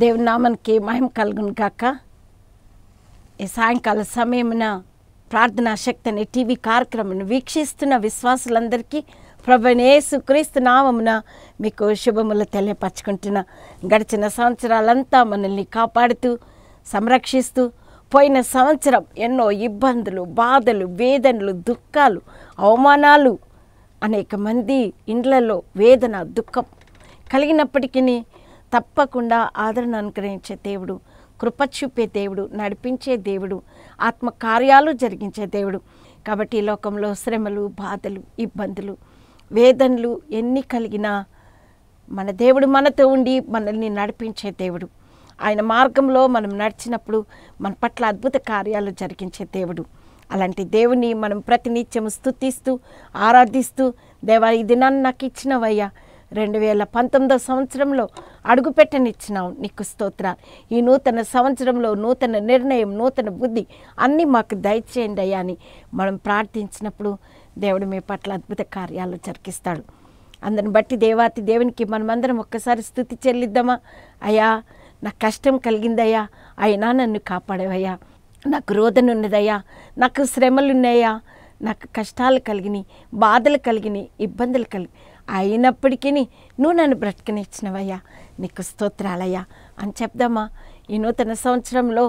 దేవుని నామానికి మహిమ కలుగును కాక ఈ సాయంకాల సమయమున ప్రార్థనా శక్తి అనే టీవీ కార్యక్రమం వీక్షిస్తున్న విశ్వాసులందరికీ ప్రభునేసు క్రీస్తు నామమున మీకు శుభములు తెలియపరచుకుంటున్న గడిచిన సంవత్సరాలంతా మనల్ని కాపాడుతూ సంరక్షిస్తూ పోయిన సంవత్సరం ఎన్నో ఇబ్బందులు బాధలు వేదనలు దుఃఖాలు అవమానాలు అనేక మంది ఇండ్లలో వేదన దుఃఖం కలిగినప్పటికీ తప్పకుండా ఆదరణ అనుగ్రహించే దేవుడు కృప చూపే దేవుడు నడిపించే దేవుడు ఆత్మ కార్యాలు జరిగించే దేవుడు కాబట్టి లోకంలో శ్రమలు బాధలు ఇబ్బందులు వేదనలు ఎన్ని కలిగినా మన దేవుడు మనతో ఉండి మనల్ని నడిపించే దేవుడు ఆయన మార్గంలో మనం నడిచినప్పుడు మన పట్ల అద్భుత కార్యాలు జరిగించే దేవుడు అలాంటి దేవుని మనం ప్రతినిత్యం స్థుతిస్తూ ఆరాధిస్తూ దేవా ఈ దినాన్ని నాకు ఇచ్చినవయ్యా రెండు వేల పంతొమ్మిదో సంవత్సరంలో అడుగుపెట్టనిచ్చినావు నీకు స్తోత్ర ఈ నూతన సంవత్సరంలో నూతన నిర్ణయం నూతన బుద్ధి అన్నీ మాకు దయచేయండి అయ్యా అని మనం ప్రార్థించినప్పుడు దేవుడు మీ పట్ల అద్భుత కార్యాలు జరిగిస్తాడు అందరిని బట్టి దేవాతి దేవునికి మనమందరం ఒక్కసారి స్థుతి చెల్లిద్దామా అయ్యా నాకు కష్టం కలిగిందయ్యా అయినా నన్ను కాపాడవయ్యా నాకు రోదనున్నదయ్యా నాకు శ్రమలున్నాయా నాకు కష్టాలు కలిగినాయి బాధలు కలిగినాయి ఇబ్బందులు కలిగి అయినప్పటికీ నువ్వు నన్ను బ్రతకనిచ్చినవయ్యా నీకు స్తోత్రాలయ్యా అని చెప్దామా ఈ నూతన సంవత్సరంలో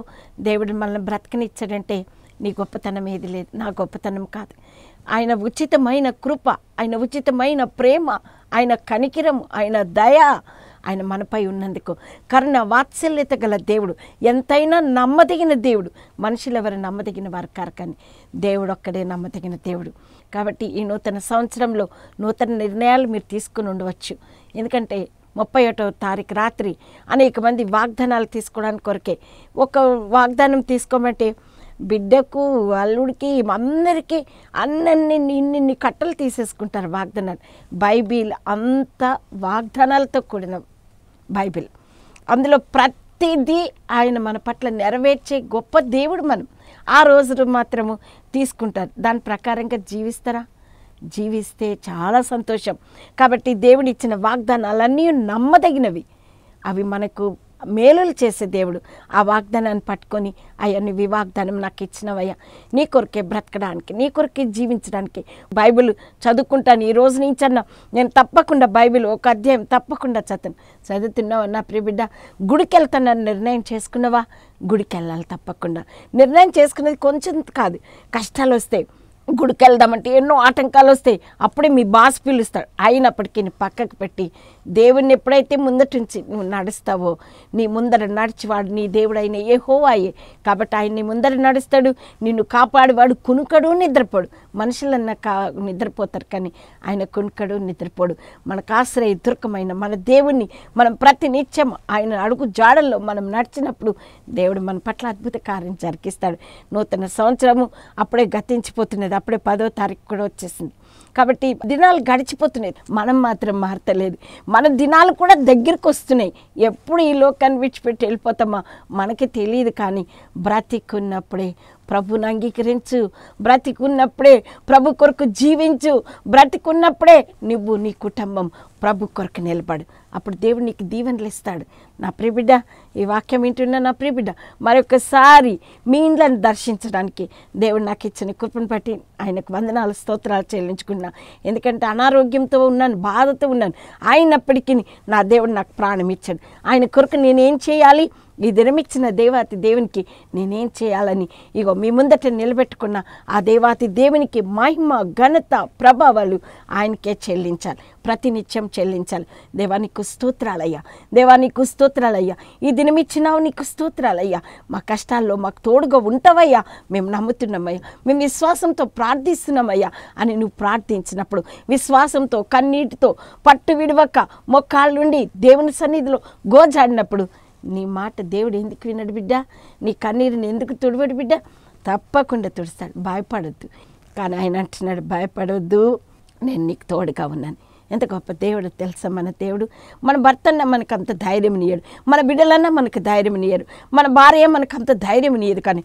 దేవుడు మనల్ని బ్రతకనిచ్చాడంటే నీ గొప్పతనం ఏది లేదు నా గొప్పతనం కాదు ఆయన ఉచితమైన కృప ఆయన ఉచితమైన ప్రేమ ఆయన కనికిరం ఆయన దయ ఆయన మనపై ఉన్నందుకు కరుణ వాత్సల్యత గల దేవుడు ఎంతైనా నమ్మదగిన దేవుడు మనుషులు ఎవరు నమ్మదగిన వారు కారు కానీ దేవుడు ఒక్కడే నమ్మదగిన దేవుడు కాబట్టి ఈ నూతన సంవత్సరంలో నూతన నిర్ణయాలు మీరు తీసుకుని ఉండవచ్చు ఎందుకంటే ముప్పై ఒకటో తారీఖు రాత్రి అనేక మంది వాగ్దానాలు తీసుకోవడానికి కొరకే ఒక వాగ్దానం తీసుకోమంటే బిడ్డకు అల్లుడికి అందరికీ అన్నన్ని ఇన్నిన్ని కట్టలు తీసేసుకుంటారు వాగ్దానాలు బైబిల్ అంత వాగ్దానాలతో కూడిన బైబిల్ అందులో ప్రతిదీ ఆయన మన పట్ల నెరవేర్చే గొప్ప దేవుడు మనం ఆ రోజు మాత్రము తీసుకుంటారు దాని ప్రకారంగా జీవిస్తారా జీవిస్తే చాలా సంతోషం కాబట్టి దేవుడిచ్చిన వాగ్దానాలన్నీ నమ్మదగినవి అవి మనకు మేలులు చేసే దేవుడు ఆ వాగ్దానాన్ని పట్టుకొని అయ్యా నువ్వు వాగ్దానం నాకు ఇచ్చినవయ్యా నీ కొరకే బ్రతకడానికి నీ కొరకే జీవించడానికి బైబిల్ చదువుకుంటాను ఈ రోజు నుంచి అన్న నేను తప్పకుండా బైబిల్ ఒక అధ్యాయం తప్పకుండా చదువు చదువుతున్నావా నా ప్రియబిడ్డ గుడికి వెళ్తానని నిర్ణయం చేసుకున్నావా గుడికి వెళ్ళాలి తప్పకుండా నిర్ణయం చేసుకునేది కొంచెం కాదు కష్టాలు వస్తాయి గుడికి వెళ్దామంటే ఎన్నో ఆటంకాలు వస్తాయి అప్పుడే మీ బాస్ పిలుస్తాడు అయినప్పటికీ పక్కకు పెట్టి దేవుణ్ణి ఎప్పుడైతే ముందటించి నువ్వు నడుస్తావో నీ ముందర నడిచివాడు నీ దేవుడైన ఏ హోవాయే కాబట్టి ఆయన నీ ముందర నడుస్తాడు నిన్ను కాపాడువాడు కునుకడు నిద్రపోడు మనుషులన్నా కా నిద్రపోతారు కానీ ఆయన కునుకడు నిద్రపోడు మనకు ఆశ్రయ దుర్గమైన మన దేవుణ్ణి మనం ప్రతినిత్యం ఆయన అడుగు జాడల్లో మనం నడిచినప్పుడు దేవుడు మన పట్ల అద్భుత కార్యం జరిగిస్తాడు నూతన సంవత్సరము అప్పుడే గతించిపోతున్నది అప్పుడే పదో తారీఖు కూడా వచ్చేసింది కాబట్టి దినాలు గడిచిపోతున్నాయి మనం మాత్రం మారతలేదు మన దినాలు కూడా దగ్గరికి వస్తున్నాయి ఎప్పుడు ఈ లోకాన్ని విడిచిపెట్టి వెళ్ళిపోతామా మనకి తెలియదు కానీ బ్రతికున్నప్పుడే ప్రభుని అంగీకరించు బ్రతికున్నప్పుడే ప్రభు కొరకు జీవించు బ్రతికున్నప్పుడే నువ్వు నీ కుటుంబం ప్రభు కొరకు నిలబడు అప్పుడు దేవుడు నీకు దీవెనలు ఇస్తాడు నా ప్రియబిడ్డ ఈ వాక్యం వింటున్న నా ప్రియబిడ్డ మరొకసారి మీ ఇండ్లను దర్శించడానికి దేవుడు నాకు ఇచ్చిన కృపను బట్టి ఆయనకు వందనాలు స్తోత్రాలు చెల్లించుకున్నా ఎందుకంటే అనారోగ్యంతో ఉన్నాను బాధతో ఉన్నాను అయినప్పటికీ నా దేవుడు నాకు ప్రాణం ఇచ్చాడు ఆయన కొరకు నేనేం చేయాలి ఈ దినమిచ్చిన దేవాతి దేవునికి నేనేం చేయాలని ఇగో మీ ముందట నిలబెట్టుకున్న ఆ దేవాతి దేవునికి మహిమ ఘనత ప్రభావాలు ఆయనకే చెల్లించాలి ప్రతినిత్యం చెల్లించాలి దేవా నీకు స్తోత్రాలయ్యా దేవా నీకు స్తోత్రాలయ్యా ఈ దినం ఇచ్చినావు నీకు స్తోత్రాలయ్యా మా కష్టాల్లో మాకు తోడుగా ఉంటావయ్యా మేము నమ్ముతున్నామయ్యా మేము విశ్వాసంతో ప్రార్థిస్తున్నామయ్యా అని నువ్వు ప్రార్థించినప్పుడు విశ్వాసంతో కన్నీటితో పట్టు విడవక నుండి దేవుని సన్నిధిలో గోజాడినప్పుడు నీ మాట దేవుడు ఎందుకు వినడు బిడ్డ నీ కన్నీరుని ఎందుకు తుడవడు బిడ్డ తప్పకుండా తుడుస్తాడు భయపడొద్దు కానీ ఆయన అంటున్నాడు భయపడొద్దు నేను నీకు తోడుగా ఉన్నాను ఎంత గొప్ప దేవుడు తెలుసా మన దేవుడు మన భర్తన్న మనకు అంత ధైర్యం మన బిడ్డలన్నా మనకు ధైర్యం మన భార్య మనకు అంత ధైర్యం కానీ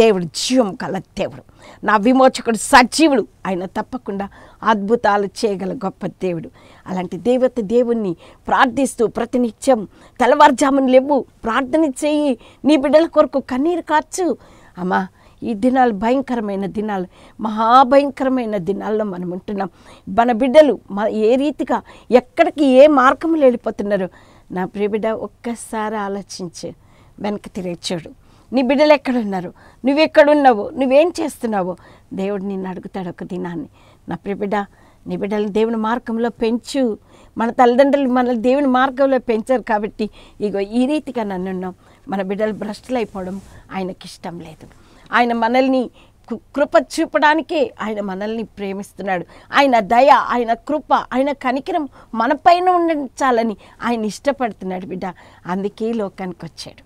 దేవుడు జీవం కల దేవుడు నా విమోచకుడు సజీవుడు ఆయన తప్పకుండా అద్భుతాలు చేయగల గొప్ప దేవుడు అలాంటి దేవత దేవుణ్ణి ప్రార్థిస్తూ ప్రతినిత్యం తెల్లవారుజామును లేవు ప్రార్థన చేయి నీ బిడ్డల కొరకు కన్నీరు కాచు అమ్మా ఈ దినాలు భయంకరమైన దినాలు మహాభయంకరమైన దినాల్లో మనం ఉంటున్నాం మన బిడ్డలు మా ఏ రీతిగా ఎక్కడికి ఏ మార్గం వెళ్ళిపోతున్నారు నా ప్రియ బిడ్డ ఒక్కసారి ఆలోచించు వెనక్కి తిరిగచ్చాడు నీ బిడ్డలు ఎక్కడున్నారు నువ్వు ఎక్కడున్నావు నువ్వేం చేస్తున్నావు దేవుడు నిన్ను అడుగుతాడు ఒక దినాన్ని నా ప్రియ బిడ్డ నీ బిడ్డలు దేవుని మార్గంలో పెంచు మన తల్లిదండ్రులు మనల్ని దేవుని మార్గంలో పెంచారు కాబట్టి ఇగో ఈ రీతిగా నన్నున్నాం మన బిడ్డలు అయిపోవడం ఆయనకి ఇష్టం లేదు ఆయన మనల్ని కృప చూపడానికే ఆయన మనల్ని ప్రేమిస్తున్నాడు ఆయన దయ ఆయన కృప ఆయన కనికరం మనపైన ఉండించాలని ఆయన ఇష్టపడుతున్నాడు బిడ్డ అందుకే లోకానికి వచ్చాడు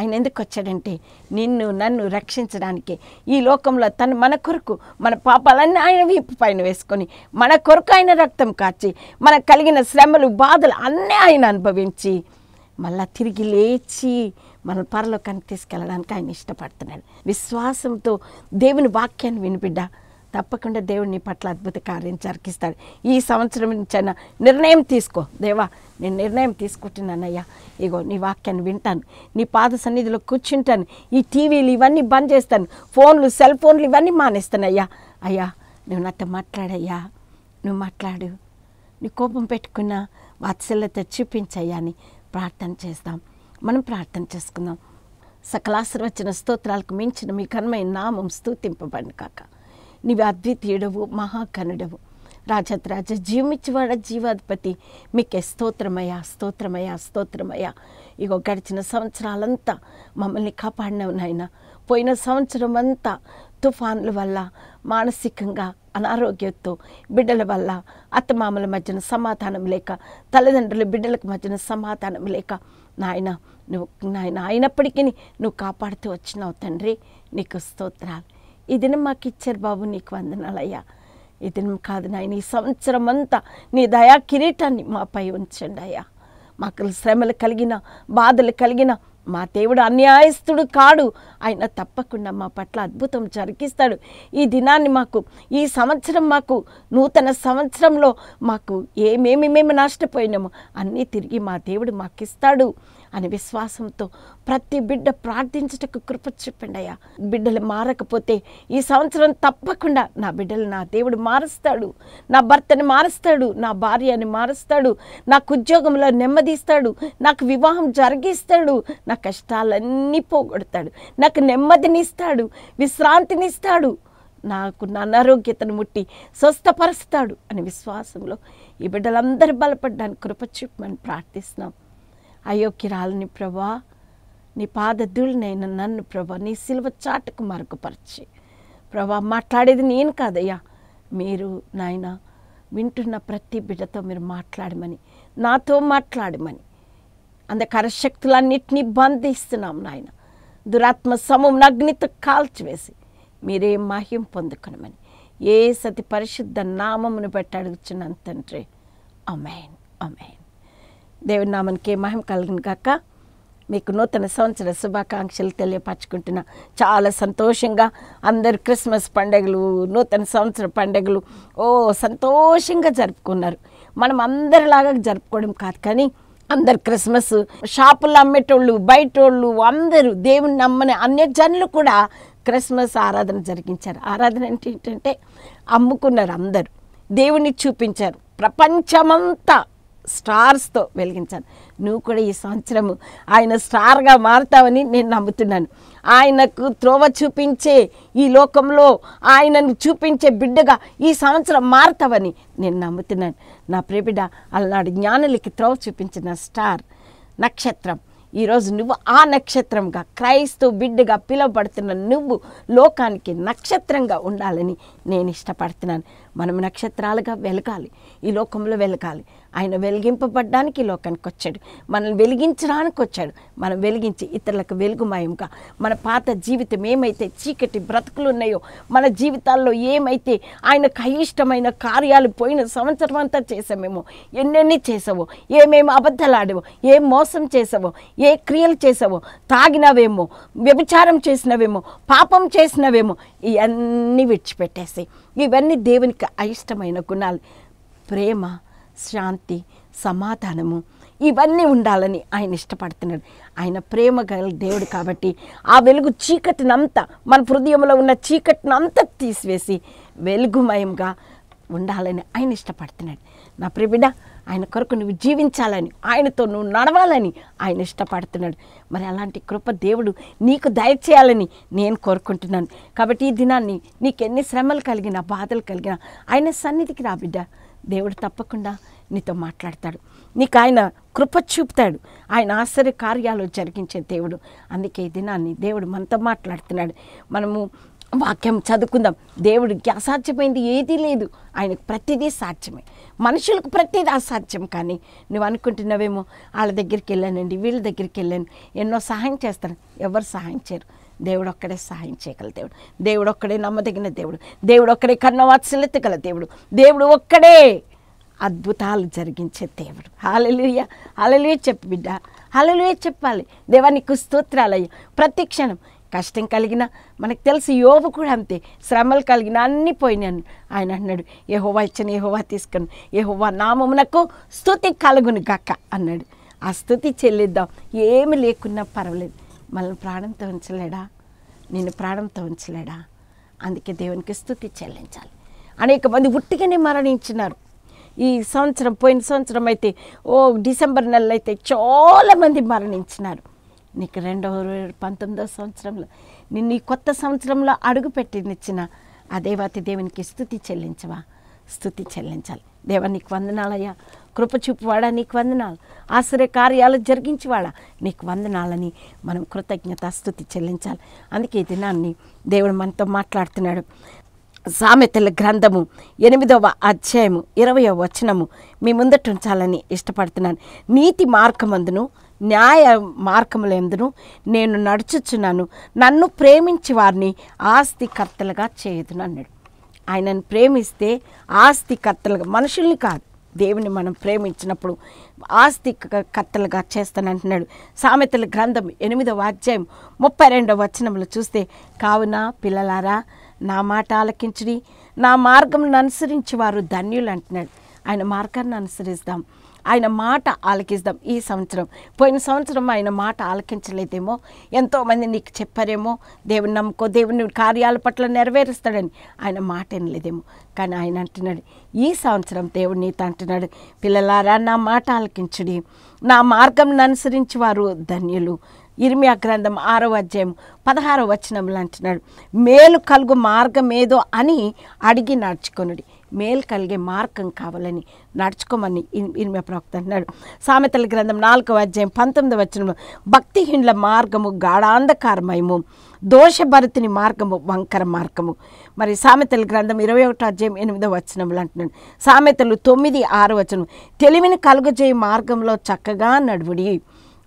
ఆయన ఎందుకు వచ్చాడంటే నిన్ను నన్ను రక్షించడానికి ఈ లోకంలో తను మన కొరకు మన పాపాలన్నీ ఆయన వీపు పైన వేసుకొని మన కొరకు ఆయన రక్తం కాచి మనకు కలిగిన శ్రమలు బాధలు అన్నీ ఆయన అనుభవించి మళ్ళా తిరిగి లేచి మనం పరలోకానికి తీసుకెళ్ళడానికి ఆయన ఇష్టపడుతున్నాడు విశ్వాసంతో దేవుని వాక్యాన్ని వినిపిడ్డ తప్పకుండా దేవుడిని నీ పట్ల అద్భుత కార్యం జరిగిస్తాడు ఈ సంవత్సరం నుంచైనా నిర్ణయం తీసుకో దేవా నేను నిర్ణయం తీసుకుంటున్నానయ్యా ఇగో నీ వాక్యాన్ని వింటాను నీ పాద సన్నిధిలో కూర్చుంటాను ఈ టీవీలు ఇవన్నీ బంద్ చేస్తాను ఫోన్లు సెల్ ఫోన్లు ఇవన్నీ మానేస్తానయ్యా అయ్యా నువ్వు నాతో మాట్లాడయ్యా నువ్వు మాట్లాడు నీ కోపం పెట్టుకున్న వాత్సల్యత చూపించయ్యా అని ప్రార్థన చేస్తాం మనం ప్రార్థన చేసుకుందాం సకలాశ్రవచన స్తోత్రాలకు మించిన మీ కన్మైన నామం స్థూతింపబడి కాక నీవి అద్వితీయుడవు మహాకనుడవు రాజద్రాజ జీవమిచ్చివాడ జీవాధిపతి మీకే స్తోత్రమయ్యా స్తోత్రమయ్యా స్తోత్రమయ ఇగో గడిచిన సంవత్సరాలంతా మమ్మల్ని కాపాడినవు నాయన పోయిన సంవత్సరం అంతా తుఫాన్ల వల్ల మానసికంగా అనారోగ్యంతో బిడ్డల వల్ల అత్తమామల మధ్యన సమాధానం లేక తల్లిదండ్రులు బిడ్డలకు మధ్యన సమాధానం లేక నాయన నువ్వు నాయన అయినప్పటికీ నువ్వు కాపాడుతూ వచ్చినావు తండ్రి నీకు స్తోత్రాలు ఇదిన మాకు ఇచ్చారు బాబు నీకు వందనాలయ్యా ఇది కాదు నాయన ఈ సంవత్సరం అంతా నీ దయా కిరీటాన్ని మాపై ఉంచండి అయ్యా మాకు శ్రమలు కలిగిన బాధలు కలిగిన మా దేవుడు అన్యాయస్తుడు కాడు ఆయన తప్పకుండా మా పట్ల అద్భుతం జరిగిస్తాడు ఈ దినాన్ని మాకు ఈ సంవత్సరం మాకు నూతన సంవత్సరంలో మాకు ఏమేమి మేము నష్టపోయినాము అన్నీ తిరిగి మా దేవుడు మాకిస్తాడు అని విశ్వాసంతో ప్రతి బిడ్డ ప్రార్థించటకు కృప చెప్పండి అయ్యా బిడ్డలు మారకపోతే ఈ సంవత్సరం తప్పకుండా నా బిడ్డలు నా దేవుడు మారుస్తాడు నా భర్తని మారుస్తాడు నా భార్యని మారుస్తాడు నాకు ఉద్యోగంలో నెమ్మదిస్తాడు నాకు వివాహం జరిగిస్తాడు నా కష్టాలన్నీ పోగొడతాడు నాకు నెమ్మదినిస్తాడు విశ్రాంతినిస్తాడు నాకు నా అనారోగ్యతను ముట్టి స్వస్థపరుస్తాడు అని విశ్వాసంలో ఈ బిడ్డలందరూ బలపడ్డానికి కృప చూపమని ప్రార్థిస్తున్నాం అయోగ్యరాలని ప్రభా నీ పాదధుళ్ళనైన నన్ను ప్రభా నీ సిల్వ చాటుకు మరుగుపరిచి ప్రభా మాట్లాడేది నేను కాదయ్యా మీరు నాయన వింటున్న ప్రతి బిడ్డతో మీరు మాట్లాడమని నాతో మాట్లాడమని అంధకార శక్తులన్నిటినీ బంధిస్తున్నాం నాయన దురాత్మ సమం అగ్నితో కాల్చివేసి మీరే మహ్యం పొందుకునమని ఏ సతి పరిశుద్ధ నామమును బట్టి అడుగుచున్నాను తండ్రి అమెన్ అమెన్ దేవుడి నామానికి మహిమ కలిగిన కాక మీకు నూతన సంవత్సర శుభాకాంక్షలు తెలియపరచుకుంటున్నా చాలా సంతోషంగా అందరు క్రిస్మస్ పండుగలు నూతన సంవత్సర పండుగలు ఓ సంతోషంగా జరుపుకున్నారు మనం అందరిలాగా జరుపుకోవడం కాదు కానీ అందరు క్రిస్మస్ షాపులు అమ్మేటోళ్ళు బయటోళ్ళు అందరూ దేవుని నమ్మని అన్ని జనులు కూడా క్రిస్మస్ ఆరాధన జరిగించారు ఆరాధన అంటే ఏంటంటే అమ్ముకున్నారు అందరూ దేవుని చూపించారు ప్రపంచమంతా స్టార్స్తో వెలిగించాను నువ్వు కూడా ఈ సంవత్సరము ఆయన స్టార్గా మారుతావని నేను నమ్ముతున్నాను ఆయనకు త్రోవ చూపించే ఈ లోకంలో ఆయనను చూపించే బిడ్డగా ఈ సంవత్సరం మారుతావని నేను నమ్ముతున్నాను నా ప్రేబిడ అలనాడు జ్ఞానులకి త్రోవ చూపించిన స్టార్ నక్షత్రం ఈరోజు నువ్వు ఆ నక్షత్రంగా క్రైస్తవ బిడ్డగా పిలువబడుతున్న నువ్వు లోకానికి నక్షత్రంగా ఉండాలని నేను ఇష్టపడుతున్నాను మనం నక్షత్రాలుగా వెలగాలి ఈ లోకంలో వెలగాలి ఆయన వెలిగింపబడ్డానికి ఈ లోకానికి వచ్చాడు మనల్ని వెలిగించడానికి వచ్చాడు మనం వెలిగించి ఇతరులకు వెలుగుమయంగా మన పాత జీవితం ఏమైతే చీకటి బ్రతుకులు ఉన్నాయో మన జీవితాల్లో ఏమైతే ఆయనకు అయిష్టమైన కార్యాలు పోయిన సంవత్సరం అంతా చేసామేమో ఎన్నెన్ని చేసావో ఏమేమి అబద్ధాలాడేవో ఏం మోసం చేసావో ఏ క్రియలు చేసావో తాగినవేమో వ్యభిచారం చేసినవేమో పాపం చేసినవేమో ఇవన్నీ విడిచిపెట్టేసి ఇవన్నీ దేవునికి అయిష్టమైన గుణాలు ప్రేమ శాంతి సమాధానము ఇవన్నీ ఉండాలని ఆయన ఇష్టపడుతున్నాడు ఆయన ప్రేమ గల దేవుడు కాబట్టి ఆ వెలుగు చీకటినంతా మన హృదయంలో ఉన్న చీకటినంతా తీసివేసి వెలుగుమయంగా ఉండాలని ఆయన ఇష్టపడుతున్నాడు నా ప్రియబిడ్డ ఆయన కొరకు నువ్వు జీవించాలని ఆయనతో నువ్వు నడవాలని ఆయన ఇష్టపడుతున్నాడు మరి అలాంటి కృప దేవుడు నీకు దయచేయాలని నేను కోరుకుంటున్నాను కాబట్టి ఈ దినాన్ని నీకు ఎన్ని శ్రమలు కలిగినా బాధలు కలిగినా ఆయన సన్నిధికి రా బిడ్డ దేవుడు తప్పకుండా నీతో మాట్లాడతాడు నీకు ఆయన కృప చూపుతాడు ఆయన ఆశ్చర్య కార్యాలు జరిగించే దేవుడు అందుకే ఈ దినాన్ని దేవుడు మనతో మాట్లాడుతున్నాడు మనము వాక్యం చదువుకుందాం దేవుడికి అసాధ్యమైంది ఏదీ లేదు ఆయనకు ప్రతిదీ సాధ్యమే మనుషులకు ప్రతిదీ అసాధ్యం కానీ నువ్వు అనుకుంటున్నావేమో వాళ్ళ దగ్గరికి వెళ్ళానండి వీళ్ళ దగ్గరికి వెళ్ళాను ఎన్నో సహాయం చేస్తాను ఎవరు సహాయం చేయరు దేవుడు ఒక్కడే సహాయం చేయగల దేవుడు దేవుడు ఒక్కడే నమ్మదగిన దేవుడు దేవుడు ఒక్కడే కన్నవాత్సల్యత గల దేవుడు దేవుడు ఒక్కడే అద్భుతాలు జరిగించే దేవుడు హాలలుయ హాలలుయ చెప్పు బిడ్డ హాలలుయ చెప్పాలి దేవానికి స్తోత్రాలయ్య ప్రతి క్షణం కష్టం కలిగిన మనకు తెలిసి యోగు కూడా అంతే శ్రమలు కలిగిన అన్ని పోయినాను ఆయన అన్నాడు ఏ హోవా ఇచ్చాను ఏ హోవా తీసుకుని ఏ హోవా నామమునకు స్థుతి కలుగును గక్క అన్నాడు ఆ స్థుతి చెల్లిద్దాం ఏమి లేకున్నా పర్వాలేదు మనల్ని ప్రాణంతో ఉంచలేడా నేను ప్రాణంతో ఉంచలేడా అందుకే దేవునికి స్థుతి చెల్లించాలి అనేక మంది ఉట్టిగానే మరణించినారు ఈ సంవత్సరం పోయిన సంవత్సరం అయితే ఓ డిసెంబర్ నెలలో అయితే చాలామంది మరణించినారు నీకు రెండవ పంతొమ్మిదవ సంవత్సరంలో నిన్ను ఈ కొత్త సంవత్సరంలో అడుగు పెట్టినిచ్చిన ఆ దేవాతి దేవునికి స్థుతి చెల్లించవా స్థుతి చెల్లించాలి దేవా నీకు వందనాలయ్యా కృప చూపువాడా నీకు వందనాలు ఆశ్చర్య కార్యాలు జరిగించేవాడా నీకు వందనాలని మనం కృతజ్ఞత స్థుతి చెల్లించాలి అందుకే దినాన్ని దేవుడు మనతో మాట్లాడుతున్నాడు సామెతల గ్రంథము ఎనిమిదవ అధ్యాయము ఇరవయవ వచనము మీ ముందట ఉంచాలని ఇష్టపడుతున్నాను నీతి మార్గమందును న్యాయ మార్గములందును నేను నడుచుచున్నాను నన్ను ప్రేమించి వారిని ఆస్తికర్తలుగా చేయదును అన్నాడు ఆయనను ప్రేమిస్తే ఆస్తికర్తలుగా మనుషుల్ని కాదు దేవుని మనం ప్రేమించినప్పుడు ఆస్తి కర్తలుగా చేస్తానంటున్నాడు సామెతల గ్రంథం ఎనిమిదవ అధ్యాయం ముప్పై రెండవ వచనంలో చూస్తే కావున పిల్లలారా నా మాట ఆలకించుడి నా మార్గంను అనుసరించి వారు ధన్యులు అంటున్నాడు ఆయన మార్గాన్ని అనుసరిస్తాం ఆయన మాట ఆలకిస్తాం ఈ సంవత్సరం పోయిన సంవత్సరం ఆయన మాట ఆలకించలేదేమో ఎంతోమంది నీకు చెప్పారేమో దేవుని నమ్ముకో దేవుని కార్యాల పట్ల నెరవేరుస్తాడని ఆయన మాట వినలేదేమో కానీ ఆయన అంటున్నాడు ఈ సంవత్సరం దేవుడు నీతో అంటున్నాడు పిల్లలారా నా మాట ఆలకించుడి నా మార్గంను అనుసరించి వారు ధన్యులు ఇర్మియా గ్రంథం ఆరో అధ్యాయం పదహారో వచనంలో అంటున్నాడు మేలు కలుగు మార్గం ఏదో అని అడిగి నడుచుకొనుడి మేలు కలిగే మార్గం కావాలని నడుచుకోమని ఇనిమే ప్రవక్త అన్నాడు సామెతల గ్రంథం నాలుగవ అధ్యాయం పంతొమ్మిది వచనము భక్తిహీనుల మార్గము గాఢాంధకారమయము దోషభరతుని మార్గము వంకర మార్గము మరి సామెతల గ్రంథం ఇరవై ఒకటో అధ్యాయం ఎనిమిదో వచనములు అంటున్నాడు సామెతలు తొమ్మిది ఆరు వచనం తెలివిని కలుగజేయ మార్గంలో చక్కగా నడువుడి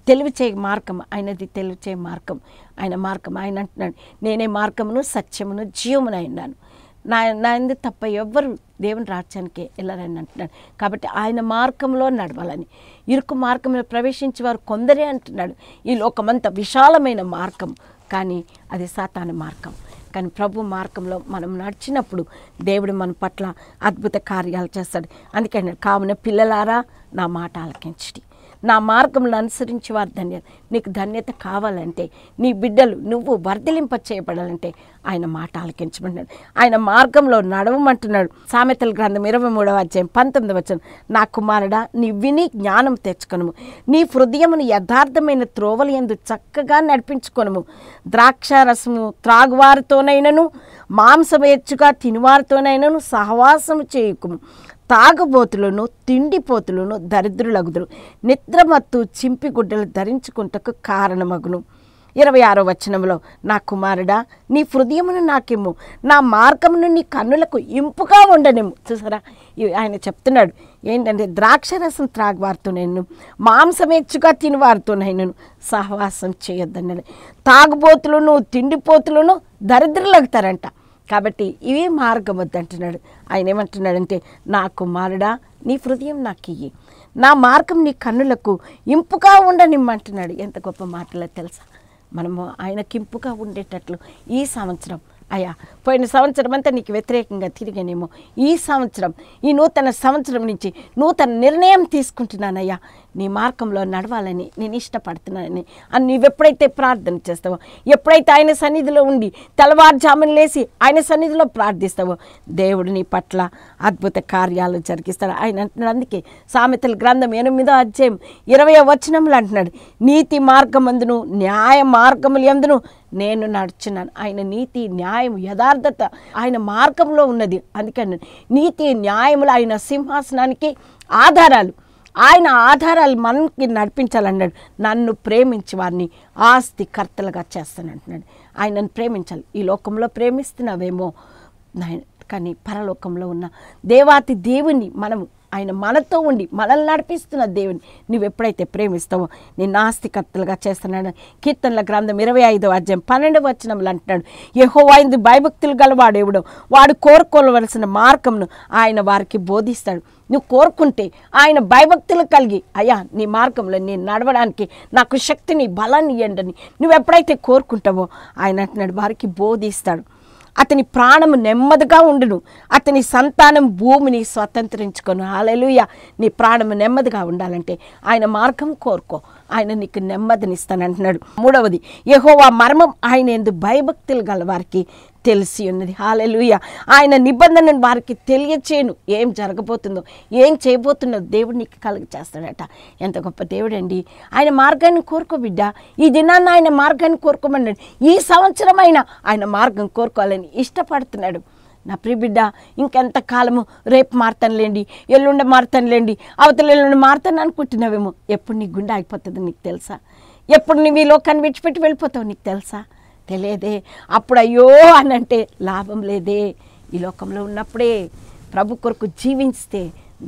తెలివిచే మార్గం ఆయనది తెలివిచే మార్గం ఆయన మార్గం ఆయన అంటున్నాడు నేనే మార్గమును సత్యమును జీవమును అయినాను నా నా ఎందు తప్ప ఎవ్వరు దేవుని రాజ్యానికి వెళ్ళాలని అంటున్నాడు కాబట్టి ఆయన మార్గంలో నడవాలని ఇరుకు మార్గంలో ప్రవేశించే వారు కొందరే అంటున్నాడు ఈ లోకమంత విశాలమైన మార్గం కానీ అది సాతాన మార్గం కానీ ప్రభు మార్గంలో మనం నడిచినప్పుడు దేవుడు మన పట్ల అద్భుత కార్యాలు చేస్తాడు అందుకే కావున పిల్లలారా నా మాట ఆలకించి నా మార్గంలో అనుసరించి వారు ధన్య నీకు ధన్యత కావాలంటే నీ బిడ్డలు నువ్వు వర్ధలింప చేయబడాలంటే ఆయన మాట ఆలకించబడినాడు ఆయన మార్గంలో నడవమంటున్నాడు సామెతల గ్రంథం ఇరవై మూడవ అధ్యాయం పంతొమ్మిది వచ్చిన నా కుమారుడా నీ విని జ్ఞానం తెచ్చుకొనుము నీ హృదయమును యథార్థమైన త్రోవలు ఎందు చక్కగా నడిపించుకొనుము ద్రాక్షారసము త్రాగువారితోనైనను మాంసమేచ్చుగా తినువారితోనైనను సహవాసము చేయకుము తాగుబోతులను తిండిపోతులను దరిద్రులగుదురు నిద్రమత్తు చింపిగుడ్డలు ధరించుకుంటకు కారణమగును ఇరవై ఆరో వచనంలో నా కుమారుడా నీ హృదయమును నాకిమ్ము నా మార్గమును నీ కన్నులకు ఇంపుగా ఉండనిమ్ము చూసారా ఆయన చెప్తున్నాడు ఏంటంటే ద్రాక్షరసం త్రాగవారుతో నేను మాంసమేచ్చుగా తినివారితో నేను సహవాసం చేయొద్దన్నాడు తాగుబోతులను తిండిపోతులను దరిద్రులగుతారంట కాబట్టి ఇవే మార్గం అంటున్నాడు ఆయన ఏమంటున్నాడంటే నా కుమారుడా నీ హృదయం నాకు ఇయ్యి నా మార్గం నీ కన్నులకు ఇంపుగా ఉండనిమ్మంటున్నాడు ఎంత గొప్ప మాటలో తెలుసా మనము ఆయనకు ఇంపుగా ఉండేటట్లు ఈ సంవత్సరం అయ్యా పోయిన సంవత్సరం అంతా నీకు వ్యతిరేకంగా తిరిగానేమో ఈ సంవత్సరం ఈ నూతన సంవత్సరం నుంచి నూతన నిర్ణయం తీసుకుంటున్నానయ్యా నీ మార్గంలో నడవాలని నేను ఇష్టపడుతున్నానని అని నువ్వు ఎప్పుడైతే ప్రార్థన చేస్తావో ఎప్పుడైతే ఆయన సన్నిధిలో ఉండి తెల్లవారుజామున లేసి ఆయన సన్నిధిలో ప్రార్థిస్తావో దేవుడు నీ పట్ల అద్భుత కార్యాలు జరిగిస్తాడు ఆయన అంటున్నాడు అందుకే సామెతల గ్రంథం ఎనిమిదో అధ్యాయం ఇరవై వచనములు అంటున్నాడు నీతి మార్గమందును న్యాయ మార్గములు ఎందును నేను నడుచున్నాను ఆయన నీతి న్యాయం యథార్థత ఆయన మార్గంలో ఉన్నది అందుకని నీతి న్యాయములు ఆయన సింహాసనానికి ఆధారాలు ఆయన ఆధారాలు మనకి నడిపించాలన్నాడు నన్ను ప్రేమించి వారిని ఆస్తి కర్తలుగా అంటున్నాడు ఆయనను ప్రేమించాలి ఈ లోకంలో ప్రేమిస్తున్నావేమో కానీ పరలోకంలో ఉన్న దేవాతి దేవుని మనము ఆయన మనతో ఉండి మనల్ని నడిపిస్తున్న దేవుని నువ్వు ఎప్పుడైతే ప్రేమిస్తావో నేను నాస్తికర్తలుగా చేస్తున్నాడు కీర్తనల గ్రంథం ఇరవై ఐదో అధ్యాయం పన్నెండవ వచనములు అంటున్నాడు యహో అయింది భయభక్తులు గలవాడు ఎవడో వాడు కోరుకోవలసిన మార్గంను ఆయన వారికి బోధిస్తాడు నువ్వు కోరుకుంటే ఆయన భయభక్తులు కలిగి అయ్యా నీ మార్గంలో నేను నడవడానికి నాకు శక్తిని బలాన్ని ఇవ్వండి నువ్వు ఎప్పుడైతే కోరుకుంటావో ఆయన అంటున్నాడు వారికి బోధిస్తాడు అతని ప్రాణం నెమ్మదిగా ఉండును అతని సంతానం భూమిని స్వతంత్రించుకొను హాలెలుయ నీ ప్రాణం నెమ్మదిగా ఉండాలంటే ఆయన మార్గం కోరుకో ఆయన నీకు నెమ్మదినిస్తానంటున్నాడు మూడవది యహోవా మర్మం ఆయన ఎందు భయభక్తులు గల వారికి తెలిసి ఉన్నది హాలెలుయ ఆయన నిబంధనను వారికి తెలియచేయను ఏం జరగబోతుందో ఏం చేయబోతుందో దేవుడు నీకు కలుగ చేస్తాడట ఎంత గొప్ప దేవుడండి ఆయన మార్గాన్ని కోరుకో బిడ్డ ఈ దినాన్న ఆయన మార్గాన్ని కోరుకోమన్నాడు ఈ సంవత్సరమైన ఆయన మార్గం కోరుకోవాలని ఇష్టపడుతున్నాడు నా బిడ్డ ఇంకెంత కాలము రేపు మారుతానులేండి ఎల్లుండ మారుతానులేండి అవతల ఎల్లుండి మారుతాను అనుకుంటున్నావేమో ఎప్పుడు నీ గుండె ఆగిపోతుంది నీకు తెలుసా ఎప్పుడు నీ మీ లోకాన్ని విడిచిపెట్టి వెళ్ళిపోతావు నీకు తెలుసా తెలియదే అప్పుడు అయ్యో అని అంటే లాభం లేదే ఈ లోకంలో ఉన్నప్పుడే ప్రభు కొరకు జీవించితే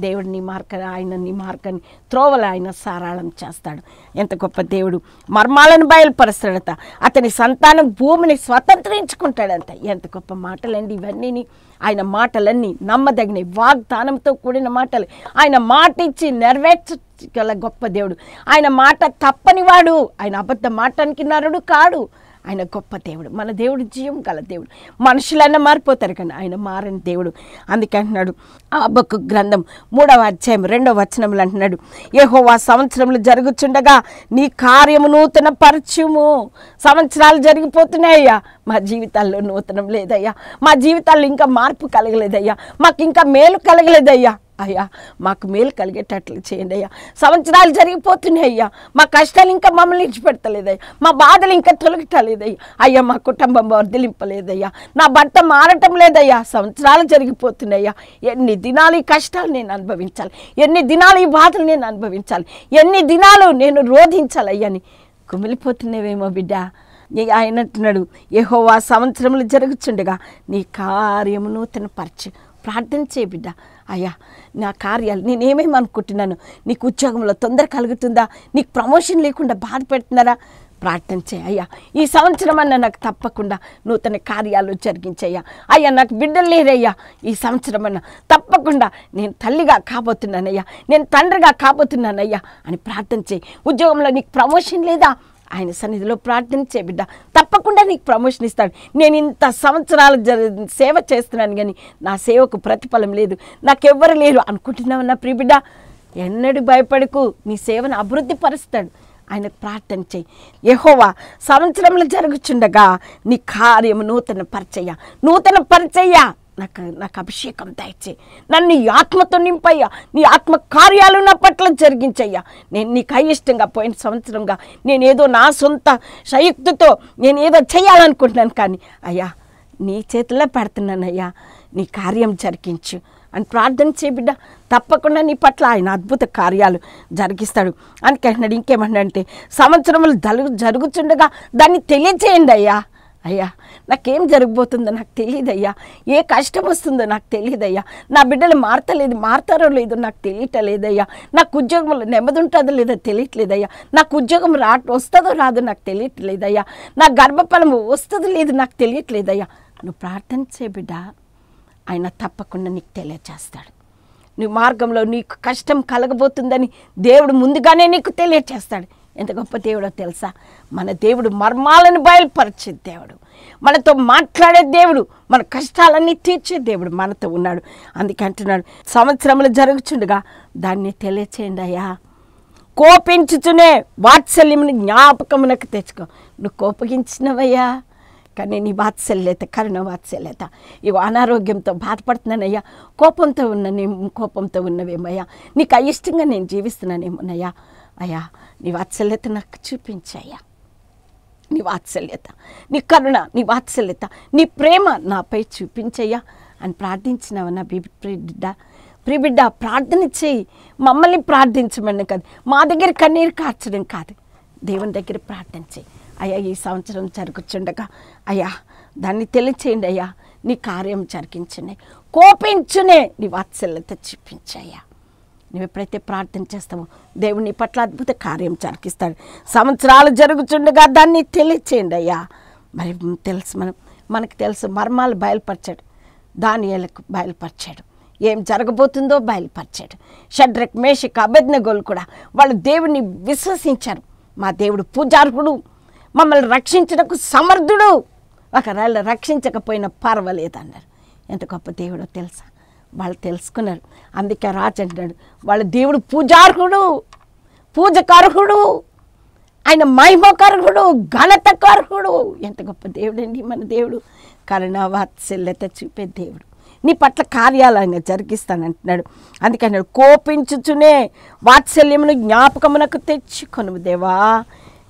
దేవుడిని మార్క ఆయన నీ మార్కని త్రోవలు ఆయన సారాళం చేస్తాడు ఎంత గొప్ప దేవుడు మర్మాలను బయలుపరుస్తాడంత అతని సంతానం భూమిని స్వతంత్రించుకుంటాడంత ఎంత గొప్ప మాటలండి ఇవన్నీ ఆయన మాటలన్నీ నమ్మదగిన వాగ్దానంతో కూడిన మాటలు ఆయన మాట ఇచ్చి నెరవేర్చగల గొప్ప దేవుడు ఆయన మాట తప్పనివాడు ఆయన అబద్ధ మాటానికి నరుడు కాడు ఆయన గొప్ప దేవుడు మన దేవుడు జీవం గల దేవుడు మనుషులైనా మారిపోతారు కానీ ఆయన మారిన దేవుడు అందుకే అంటున్నాడు ఆ బొక్క గ్రంథం మూడవ అధ్యాయం రెండవ వచనంలో అంటున్నాడు ఏహో ఆ సంవత్సరంలో జరుగుచుండగా నీ కార్యము నూతన పరిచయము సంవత్సరాలు జరిగిపోతున్నాయ్యా మా జీవితాల్లో నూతనం లేదయ్యా మా జీవితాల్లో ఇంకా మార్పు కలగలేదయ్యా మాకు ఇంకా మేలు కలగలేదయ్యా అయ్యా మాకు మేలు కలిగేటట్లు చేయండి అయ్యా సంవత్సరాలు జరిగిపోతున్నాయి అయ్యా మా కష్టాలు ఇంకా మమ్మల్ని ఇచ్చిపెడతలేదయ్యా మా బాధలు ఇంకా తొలగటలేదయ్యా అయ్యా మా కుటుంబం వర్ధలింపలేదయ్యా నా భర్త మారటం లేదయ్యా సంవత్సరాలు జరిగిపోతున్నాయ్యా ఎన్ని దినాలు ఈ కష్టాలు నేను అనుభవించాలి ఎన్ని దినాలు ఈ బాధలు నేను అనుభవించాలి ఎన్ని దినాలు నేను రోధించాలయ్యని కుమిలిపోతున్నావేమో బిడ్డ ఆయన అంటున్నాడు ఆ సంవత్సరములు జరుగుచుండగా నీ కార్యము నూతన పరిచయం ప్రార్థన చేయ బిడ్డ అయ్యా నా కార్యాలు నేనేమేమి అనుకుంటున్నాను నీకు ఉద్యోగంలో తొందర కలుగుతుందా నీకు ప్రమోషన్ లేకుండా బాధ పెడుతున్నారా ప్రార్థన అయ్యా ఈ సంవత్సరం అన్న నాకు తప్పకుండా నూతన కార్యాలు జరిగించయ్యా అయ్యా నాకు బిడ్డలు లేరయ్యా ఈ సంవత్సరం అన్న తప్పకుండా నేను తల్లిగా కాబోతున్నానయ్యా నేను తండ్రిగా కాబోతున్నానయ్యా అని ప్రార్థన చేయి ఉద్యోగంలో నీకు ప్రమోషన్ లేదా ఆయన సన్నిధిలో ప్రార్థన చే బిడ్డ తప్పకుండా నీకు ప్రమోషన్ ఇస్తాడు నేను ఇంత సంవత్సరాలు సేవ చేస్తున్నాను కానీ నా సేవకు ప్రతిఫలం లేదు నాకెవ్వరు లేరు అనుకుంటున్నావు నా ప్రియబిడ్డ ఎన్నడూ భయపడకు నీ సేవను అభివృద్ధి పరుస్తాడు ఆయన ప్రార్థన చేయి యహోవా సంవత్సరంలో జరుగుచుండగా నీ కార్యము నూతన పరిచయ నూతన పరిచయ నాకు నాకు అభిషేకం దయచే నన్ను నీ ఆత్మతో నింపయ్యా నీ ఆత్మ కార్యాలు నా పట్ల జరిగించయ్యా నేను నీకు అయిష్టంగా పోయిన సంవత్సరంగా నేనేదో నా సొంత సయుక్తితో నేనేదో చేయాలనుకుంటున్నాను కానీ అయ్యా నీ చేతిలో పెడుతున్నానయ్యా నీ కార్యం జరిగించు అని ప్రార్థన చేయబిడ్డ తప్పకుండా నీ పట్ల ఆయన అద్భుత కార్యాలు జరిగిస్తాడు అని ఇంకేమన్నా ఇంకేమన్నాడంటే సంవత్సరములు జరుగు జరుగుచుండగా దాన్ని తెలియచేయండి అయ్యా అయ్యా నాకేం జరిగిపోతుందో నాకు తెలియదయ్యా ఏ కష్టం వస్తుందో నాకు తెలియదయ్యా నా బిడ్డలు మారతలేదు మారతారో లేదో నాకు తెలియటలేదయ్యా నాకు ఉద్యోగంలో నెమ్మది ఉంటుందో లేదో తెలియట్లేదయ్యా నాకు ఉద్యోగం రా వస్తుందో రాదో నాకు తెలియట్లేదయ్యా నా గర్భఫలం వస్తుందో లేదు నాకు తెలియట్లేదయ్యా నువ్వు ప్రార్థించే బిడ్డ ఆయన తప్పకుండా నీకు తెలియచేస్తాడు నీ మార్గంలో నీకు కష్టం కలగబోతుందని దేవుడు ముందుగానే నీకు తెలియచేస్తాడు ఎంత గొప్ప దేవుడో తెలుసా మన దేవుడు మర్మాలను బయలుపరిచే దేవుడు మనతో మాట్లాడే దేవుడు మన కష్టాలన్నీ తీర్చే దేవుడు మనతో ఉన్నాడు అందుకే అంటున్నాడు సంవత్సరములు జరుగుచుండగా దాన్ని తెలియచేయండి అయ్యా కోపించుచునే వాత్సల్యముని జ్ఞాపకమునకు తెచ్చుకో నువ్వు కోపగించినవయ్యా కానీ నీ వాత్సల్యత కరుణ వాత్సల్యత ఇవి అనారోగ్యంతో బాధపడుతున్నానయ్యా కోపంతో ఉన్న కోపంతో ఉన్నవేమయ్యా నీకు అయిష్టంగా నేను జీవిస్తున్నానేమోనయ్యా అయ్యా నీ వాత్సల్యత నాకు చూపించాయ్యా నీ వాత్సల్యత నీ కరుణ నీ వాత్సల్యత నీ ప్రేమ నాపై చూపించయ్యా అని ప్రార్థించినావు నా బిడ్డ ప్రిబిడ్డ ప్రార్థన చేయి మమ్మల్ని ప్రార్థించమని కాదు మా దగ్గర కన్నీరు కార్చడం కాదు దేవుని దగ్గర ప్రార్థన చేయి అయ్యా ఈ సంవత్సరం జరుగుచుండగా అయ్యా దాన్ని తెలియచేయండి అయ్యా నీ కార్యం జరిగించనే కోపించునే నీ వాత్సల్యత చూపించయ్యా నువ్వు ఎప్పుడైతే ప్రార్థన చేస్తావో దేవుడు పట్ల అద్భుత కార్యం జరిగిస్తాడు సంవత్సరాలు జరుగుతుండగా దాన్ని తెలియచేయండి అయ్యా మరి తెలుసు మనం మనకు తెలుసు మర్మాలు బయలుపరచాడు దానియాలకు బయలుపరిచాడు ఏం జరగబోతుందో బయలుపరిచాడు షడ్రక్ మేషక్ అభిజ్ఞగోలు కూడా వాళ్ళు దేవుడిని విశ్వసించారు మా దేవుడు పూజార్హుడు మమ్మల్ని రక్షించడానికి సమర్థుడు ఒకవేళ రక్షించకపోయినా అన్నారు ఎంత గొప్ప దేవుడో తెలుసా వాళ్ళు తెలుసుకున్నారు అందుకే రాజ్ అంటున్నాడు వాళ్ళ దేవుడు పూజార్హుడు పూజకార్హుడు ఆయన మహిమకర్హుడు ఘనతకర్హుడు ఎంత గొప్ప దేవుడండి మన దేవుడు కరుణ వాత్సల్యత చూపే దేవుడు నీ పట్ల కార్యాలు ఆయన జరిగిస్తానంటున్నాడు అన్నాడు కోపించుచునే వాత్సల్యమును జ్ఞాపకమునకు తెచ్చుకొను దేవా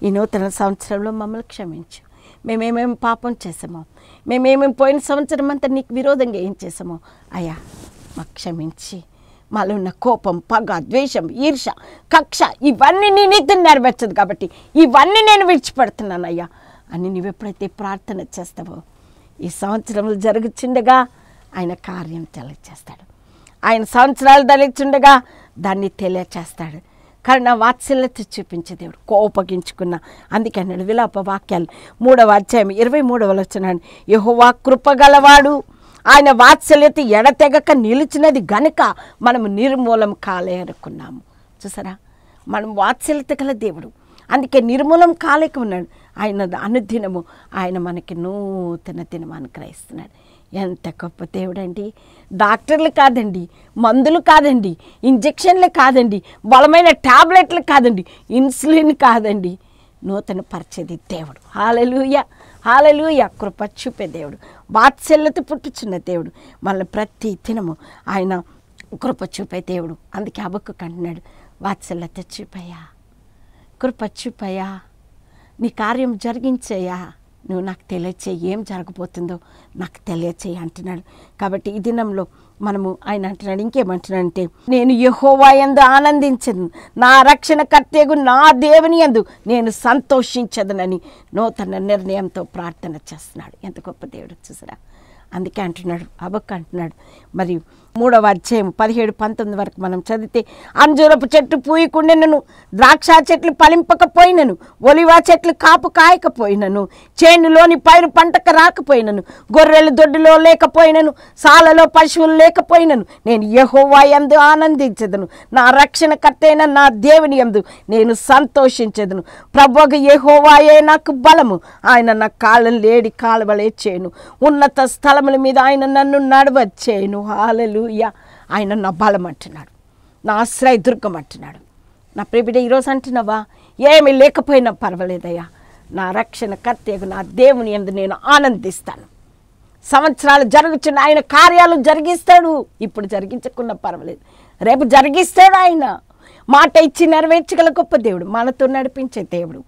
ఈ నూతన సంవత్సరంలో మమ్మల్ని క్షమించు మేమేమేమి పాపం చేసామో మేమేమేమి పోయిన సంవత్సరం అంతా నీకు విరోధంగా ఏం చేసామో అయ్యా మా క్షమించి మాలో ఉన్న కోపం పగ ద్వేషం ఈర్ష కక్ష ఇవన్నీ నీ నీతిని నెరవేర్చదు కాబట్టి ఇవన్నీ నేను విడిచిపెడుతున్నానయ్యా అని నువ్వెప్పుడైతే ప్రార్థన చేస్తావో ఈ సంవత్సరంలో జరుగుచుండగా ఆయన కార్యం తెలియచేస్తాడు ఆయన సంవత్సరాలు తెలియచుండగా దాన్ని తెలియచేస్తాడు నా వాత్సల్యత చూపించే దేవుడు కోపగించుకున్న అందుకే నడు విలాప వాక్యాలు మూడవ అధ్యాయం ఇరవై మూడవలో వచ్చినాడు యహోవా కృపగలవాడు ఆయన వాత్సల్యత ఎడతెగక నిలిచినది గనుక మనం నిర్మూలం అనుకున్నాము చూసారా మనం వాత్సల్యత గల దేవుడు అందుకే నిర్మూలం కాలేక ఉన్నాడు ఆయన అనుదినము ఆయన మనకి నూతన దినం అనుగ్రహిస్తున్నాడు ఎంత గొప్ప దేవుడండి డాక్టర్లు కాదండి మందులు కాదండి ఇంజక్షన్లు కాదండి బలమైన ట్యాబ్లెట్లు కాదండి ఇన్సులిన్ కాదండి నూతన పరిచేది దేవుడు హాలెలుయా హాలలుయ కృప చూపే దేవుడు వాత్సల్యత పుట్టుచున్న దేవుడు మన ప్రతి దినము ఆయన కృప చూపే దేవుడు అందుకే అబ్బకు కంటున్నాడు వాత్సల్యత చూపయా కృప చూపయా నీ కార్యం జరిగించేయా నువ్వు నాకు తెలియచేయి ఏం జరగబోతుందో నాకు తెలియచేయి అంటున్నాడు కాబట్టి ఈ దినంలో మనము ఆయన అంటున్నాడు ఇంకేమంటున్నాడంటే నేను యహోవా ఎందు ఆనందించదు నా రక్షణ కర్తేగు నా దేవుని ఎందు నేను సంతోషించదనని నూతన నిర్ణయంతో ప్రార్థన చేస్తున్నాడు ఎంత గొప్ప దేవుడు చూసారా అందుకే అంటున్నాడు అబక్క అంటున్నాడు మరియు మూడవ అధ్యాయం పదిహేడు పంతొమ్మిది వరకు మనం చదివితే అంజూరపు చెట్టు పూయకుండెనను ద్రాక్ష చెట్లు పలింపకపోయినను ఒలివా చెట్లు కాపు కాయకపోయినను చేనులోని పైరు పంటకు రాకపోయినను గొర్రెలు దొడ్డులో లేకపోయినను సాలలో పశువులు లేకపోయినను నేను యహోవా ఎందు ఆనందించదును నా రక్షణకర్తైన నా దేవుని ఎందు నేను సంతోషించదును ప్రభుగ యహోవాయే నాకు బలము ఆయన నా కాలం లేడి కాలువలే చేయను ఉన్నత స్థలముల మీద ఆయన నన్ను నడవచ్చేను హాలలు హలెలుయ ఆయన నా అంటున్నాడు నా ఆశ్రయదుర్గం అంటున్నాడు నా ప్రేమిడ ఈరోజు అంటున్నావా ఏమీ లేకపోయినా పర్వాలేదయ్యా నా రక్షణ కర్తయ్యకు నా దేవుని ఎందు నేను ఆనందిస్తాను సంవత్సరాలు జరుగుతున్న ఆయన కార్యాలు జరిగిస్తాడు ఇప్పుడు జరిగించకుండా పర్వాలేదు రేపు జరిగిస్తాడు ఆయన మాట ఇచ్చి నెరవేర్చగల గొప్ప దేవుడు మనతో నడిపించే దేవుడు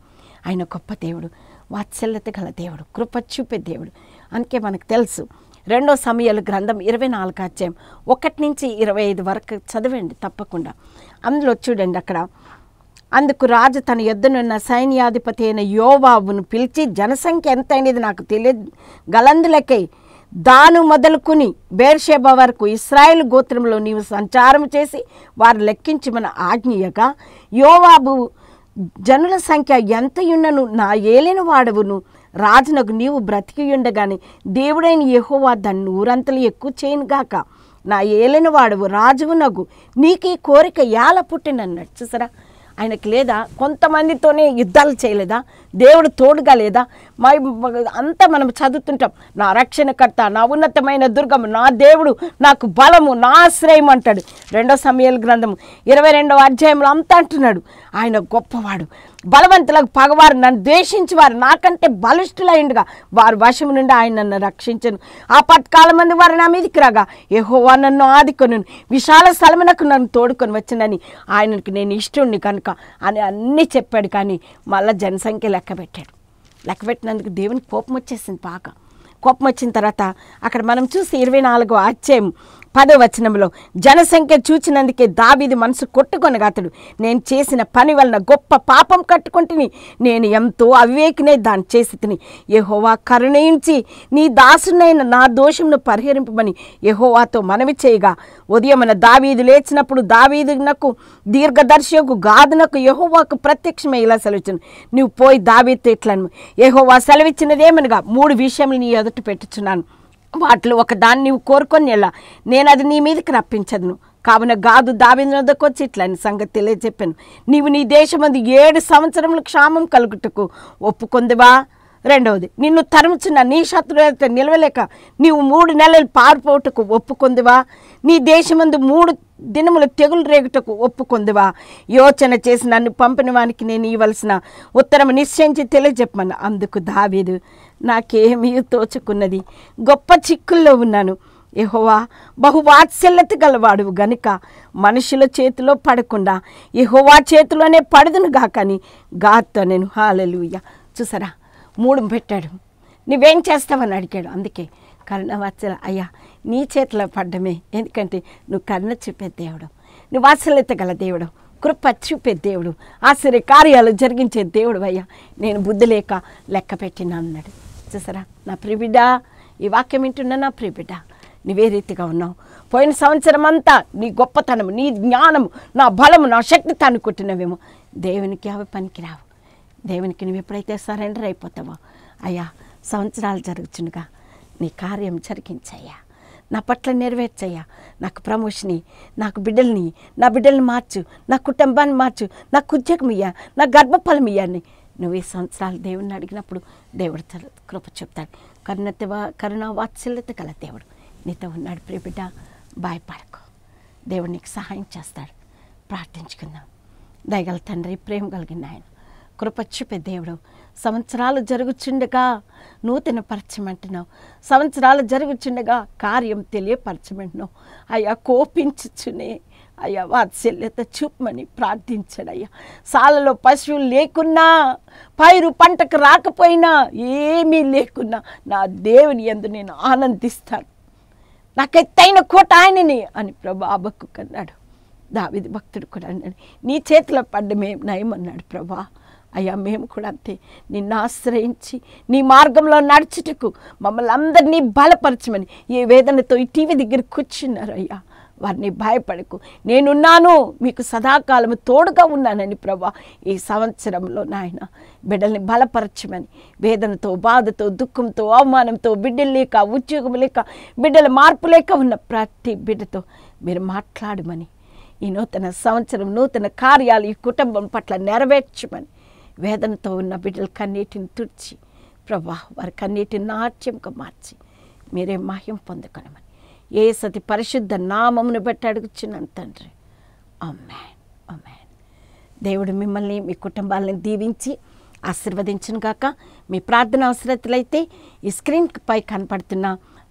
ఆయన గొప్ప దేవుడు వాత్సల్యత గల దేవుడు కృప చూపే దేవుడు అందుకే మనకు తెలుసు రెండో సమయాలు గ్రంథం ఇరవై నాలుగు అధ్యాయం ఒకటి నుంచి ఇరవై ఐదు వరకు చదవండి తప్పకుండా అందులో చూడండి అక్కడ అందుకు రాజు తన యుద్ధనున్న సైన్యాధిపతి అయిన యోవాబును పిలిచి జనసంఖ్య ఎంత అనేది నాకు తెలియ గలందులకై దాను మొదలుకుని బేర్షేబ వరకు ఇస్రాయేల్ గోత్రంలో నీవు సంచారం చేసి వారు లెక్కించి మన ఆజ్ఞయగా యోవాబు జనుల సంఖ్య ఎంతయున్నను నా ఏలిన వాడవును రాజునకు నీవు బ్రతికియుండగాని దేవుడైన యహోవా దాన్ని ఊరంతలు ఎక్కువ చేయను గాక నా రాజువు రాజువునగు నీకు ఈ కోరిక ఎలా పుట్టినన్నట్టు చూసారా ఆయనకు లేదా కొంతమందితోనే యుద్ధాలు చేయలేదా దేవుడు తోడుగా లేదా మా అంతా మనం చదువుతుంటాం నా రక్షణకర్త నా ఉన్నతమైన దుర్గము నా దేవుడు నాకు బలము నా ఆశ్రయం అంటాడు రెండో సమయాల గ్రంథము ఇరవై రెండవ అధ్యాయంలో అంతా అంటున్నాడు ఆయన గొప్పవాడు బలవంతులకు పగవారు నన్ను ద్వేషించి వారు నాకంటే బలిష్ఠులైండుగా వారు వశము నుండి ఆయన నన్ను రక్షించను ఆ పట్కాల మంది వారు నా మీదికి రాగా ఏహో నన్ను ఆదుకొను విశాల స్థలమునకు నన్ను తోడుకొని వచ్చినని ఆయనకి నేను ఇష్టం కనుక అని అన్నీ చెప్పాడు కానీ మళ్ళీ జనసంఖ్య లెక్క పెట్టాడు లెక్క పెట్టినందుకు దేవునికి కోపం వచ్చేసింది బాగా కోపం వచ్చిన తర్వాత అక్కడ మనం చూసి ఇరవై నాలుగో అధ్యాయం పదో వచనంలో జనసంఖ్య చూచినందుకే దావీది మనసు కొట్టుకొనగాతడు నేను చేసిన పని వలన గొప్ప పాపం కట్టుకుంటుని నేను ఎంతో అవివేకినే దాన్ని చేసి తిని యహోవా కరుణయించి నీ దాసునైన నా దోషంను పరిహరింపమని యహోవాతో మనవి చేయగా ఉదయమన దావీదు లేచినప్పుడు దావీదునకు దీర్ఘదర్శకు గాదునకు యహోవాకు ప్రత్యక్షమే ఇలా సెలవిచ్చాను నువ్వు పోయి దావీతో ఇట్లను యహోవా సెలవిచ్చినదేమనగా మూడు విషయములు నీ ఎదుటి పెట్టుచున్నాను వాటిలో ఒక దాన్ని నీవు కోరుకొని ఎలా నేను అది నీ మీదకి రప్పించదును కావున గాదు దావింద్రుదకు వచ్చి అని సంగతి తెలియజెప్పాను నీవు నీ దేశం అది ఏడు సంవత్సరంలో క్షామం కలుగుటకు ఒప్పుకుందివా రెండవది నిన్ను తరుముచున్న నీ శత్రువులతో నిలవలేక నీవు మూడు నెలలు పారిపోటుకు ఒప్పుకుందివా నీ దేశమందు మూడు దినములు తెగులు రేగుటకు ఒప్పుకుందివా యోచన చేసి నన్ను పంపిన వానికి నేను ఇవ్వాల్సిన ఉత్తరం నిశ్చయించి తెలియజెప్పమను అందుకు దావేదు నాకేమీ తోచుకున్నది గొప్ప చిక్కుల్లో ఉన్నాను ఎహోవా బహువాత్సల్యత గలవాడు గనుక మనుషుల చేతిలో పడకుండా ఎహోవా చేతిలోనే పడదును గాకని గాతో నేను హాలలుయ్య చూసారా మూడు పెట్టాడు నువ్వేం చేస్తావని అడిగాడు అందుకే కరుణవాత్సల అయ్యా నీ చేతిలో పడ్డమే ఎందుకంటే నువ్వు కరుణ చూపే దేవుడు నువ్వు వాత్సల్యత గల దేవుడు కృప చూపే దేవుడు ఆశ్చర్య కార్యాలు జరిగించే దేవుడు అయ్యా నేను బుద్ధి లేక లెక్క పెట్టినా అన్నాడు చూసారా నా ప్రిబిడ్డ ఈ వాక్యం వింటున్నా నా ప్రిబిడ్డ నువ్వే రీతిగా ఉన్నావు పోయిన సంవత్సరం అంతా నీ గొప్పతనము నీ జ్ఞానము నా బలము నా శక్తి తనుకుంటున్నావేమో దేవునికి అవి పనికిరావు దేవునికి నువ్వు ఎప్పుడైతే సరెండర్ అయిపోతావో అయ్యా సంవత్సరాలు జరుగుచునుగా నీ కార్యం జరిగించయ్యా నా పట్ల నెరవేర్చయ్యా నాకు ప్రమోషన్ని నాకు బిడ్డల్ని నా బిడ్డల్ని మార్చు నా కుటుంబాన్ని మార్చు నా ఉద్యోగం ఇయ్యా నా గర్భఫలం ఇయ్యాన్ని నువ్వు ఈ సంవత్సరాలు దేవుణ్ణి అడిగినప్పుడు దేవుడు కృప చెప్తాడు కరుణత కరుణ వాత్సల్యత గల దేవుడు నీతో ఉన్నాడు ప్రియబిడ్డ బిడ్డ భయపడకు దేవుడు నీకు సహాయం చేస్తాడు ప్రార్థించుకుందాం దయగల తండ్రి ప్రేమ కలిగిన ఆయన కృపచ్చుపే దేవుడు సంవత్సరాలు జరుగుచుండగా నూతన పరచమంటున్నావు సంవత్సరాలు జరుగుచుండగా కార్యం తెలియపరచమంటున్నావు అయ్యా కోపించుచునే అయ్యా వాత్సల్యత చూపమని ప్రార్థించాడయ్యా సాలలో పశువులు లేకున్నా పైరు పంటకు రాకపోయినా ఏమీ లేకున్నా నా దేవుని ఎందు నేను ఆనందిస్తాను నాకెత్తైన కోట ఆయనని అని ప్రభు అబ్బక్కు కన్నాడు దావిది భక్తుడు కూడా అన్నాడు నీ చేతిలో పడ్డమే నయమన్నాడు ప్రభా అయ్యా మేము కూడా అంతే నిన్ను ఆశ్రయించి నీ మార్గంలో నడుచుటకు మమ్మల్ని అందరినీ బలపరచమని ఈ వేదనతో ఈ టీవీ దగ్గర కూర్చున్నారు అయ్యా వారిని భయపడకు నేనున్నాను మీకు సదాకాలం తోడుగా ఉన్నానని ప్రభా ఈ సంవత్సరంలో నాయన బిడ్డల్ని బలపరచమని వేదనతో బాధతో దుఃఖంతో అవమానంతో బిడ్డలు లేక ఉద్యోగం లేక బిడ్డల మార్పు లేక ఉన్న ప్రతి బిడ్డతో మీరు మాట్లాడమని ఈ నూతన సంవత్సరం నూతన కార్యాలు ఈ కుటుంబం పట్ల నెరవేర్చమని వేదనతో ఉన్న బిడ్డల కన్నీటిని తుడిచి ప్రభా వారి కన్నీటిని నాట్యంగా మార్చి మీరే మహ్యం పొందుకొనమని ఏ సతి పరిశుద్ధ నామమును బట్టి అడుగుచున్నాను తండ్రి దేవుడు మిమ్మల్ని మీ కుటుంబాలను దీవించి ఆశీర్వదించను గాక మీ ప్రార్థన అవసరతలైతే ఈ పై కనపడుతున్న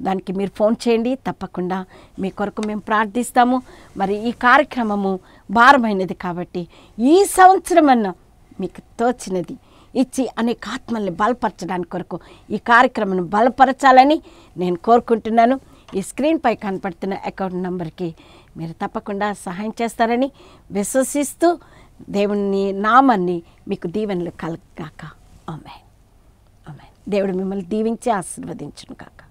దానికి మీరు ఫోన్ చేయండి తప్పకుండా మీ కొరకు మేము ప్రార్థిస్తాము మరి ఈ కార్యక్రమము భారమైనది కాబట్టి ఈ సంవత్సరం అన్న మీకు తోచినది ఇచ్చి అనేక ఆత్మల్ని బలపరచడానికి కొరకు ఈ కార్యక్రమాన్ని బలపరచాలని నేను కోరుకుంటున్నాను ఈ స్క్రీన్పై కనపడుతున్న అకౌంట్ నెంబర్కి మీరు తప్పకుండా సహాయం చేస్తారని విశ్వసిస్తూ దేవుని నామాన్ని మీకు దీవెనలు కలగాక ఆమె ఆమె దేవుడు మిమ్మల్ని దీవించి ఆశీర్వదించును కాక